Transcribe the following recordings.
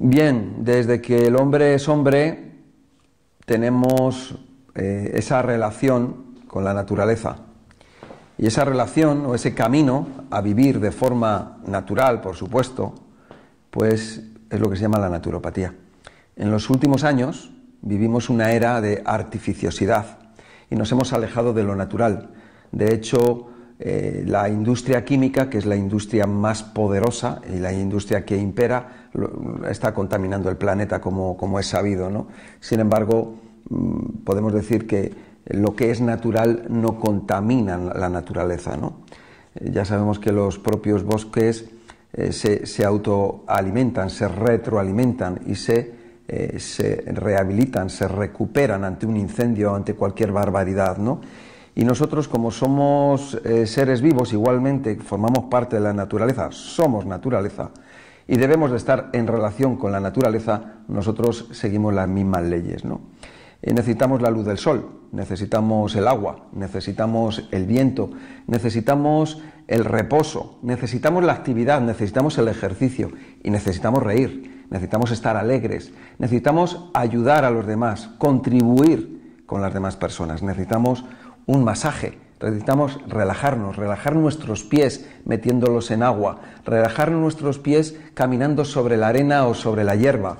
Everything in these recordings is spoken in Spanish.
Bien, desde que el hombre es hombre, tenemos eh, esa relación con la naturaleza. Y esa relación o ese camino a vivir de forma natural, por supuesto, pues es lo que se llama la naturopatía. En los últimos años vivimos una era de artificiosidad y nos hemos alejado de lo natural. De hecho, eh, la industria química, que es la industria más poderosa y la industria que impera, está contaminando el planeta como, es sabido. ¿no? Sin embargo, mm, podemos decir que lo que es natural no contamina la naturaleza. Eh, ya sabemos que los propios bosques eh, se, se, autoalimentan, se retroalimentan y se, se rehabilitan, se recuperan ante un incendio, ante cualquier barbaridad. ¿no? Y nosotros, como somos eh, seres vivos, igualmente formamos parte de la naturaleza, somos naturaleza, y debemos de estar en relación con la naturaleza, nosotros seguimos las mismas leyes. Eh, necesitamos la luz del sol, necesitamos el agua, necesitamos el viento, necesitamos el reposo, necesitamos la actividad, necesitamos el ejercicio y necesitamos reír, necesitamos estar alegres, necesitamos ayudar a los demás, contribuir con las demás personas, necesitamos un masaje. Necesitamos relajarnos, relajar nuestros pies metiéndolos en agua, relajar nuestros pies caminando sobre la arena o sobre la hierba,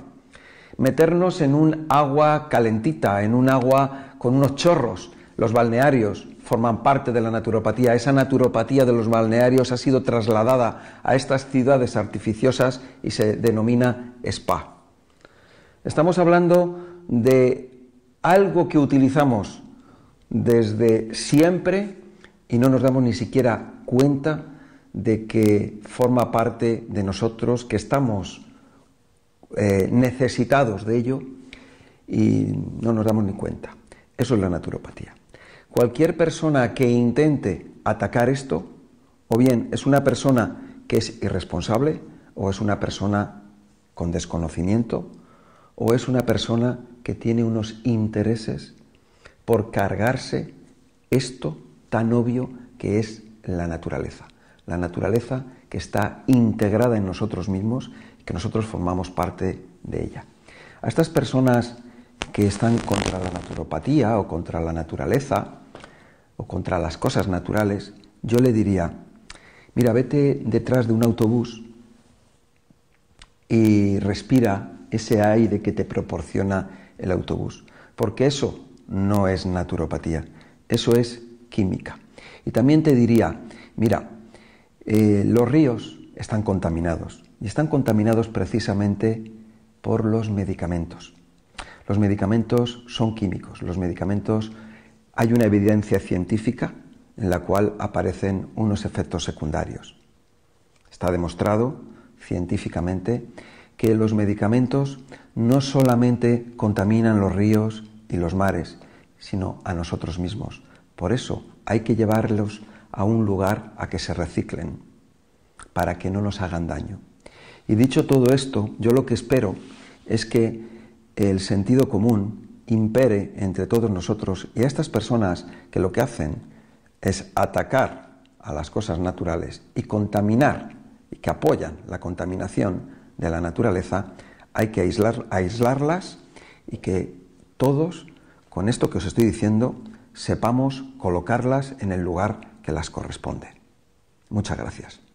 meternos en un agua calentita, en un agua con unos chorros. Los balnearios forman parte de la naturopatía. Esa naturopatía de los balnearios ha sido trasladada a estas ciudades artificiosas y se denomina spa. Estamos hablando de algo que utilizamos desde siempre y no nos damos ni siquiera cuenta de que forma parte de nosotros, que estamos eh, necesitados de ello y no nos damos ni cuenta. Eso es la naturopatía. Cualquier persona que intente atacar esto, o bien es una persona que es irresponsable, o es una persona con desconocimiento, o es una persona que tiene unos intereses por cargarse esto tan obvio que es la naturaleza. La naturaleza que está integrada en nosotros mismos, que nosotros formamos parte de ella. A estas personas que están contra la naturopatía o contra la naturaleza o contra las cosas naturales, yo le diría, mira, vete detrás de un autobús y respira ese aire que te proporciona el autobús, porque eso no es naturopatía, eso es química. Y también te diría, mira, eh, los ríos están contaminados y están contaminados precisamente por los medicamentos. Los medicamentos son químicos, los medicamentos hay una evidencia científica en la cual aparecen unos efectos secundarios. Está demostrado científicamente que los medicamentos no solamente contaminan los ríos y los mares, sino a nosotros mismos. Por eso hay que llevarlos a un lugar a que se reciclen, para que no nos hagan daño. Y dicho todo esto, yo lo que espero es que el sentido común impere entre todos nosotros y a estas personas que lo que hacen es atacar a las cosas naturales y contaminar, y que apoyan la contaminación de la naturaleza, hay que aislar, aislarlas y que todos, con esto que os estoy diciendo, sepamos colocarlas en el lugar que las corresponde. Muchas gracias.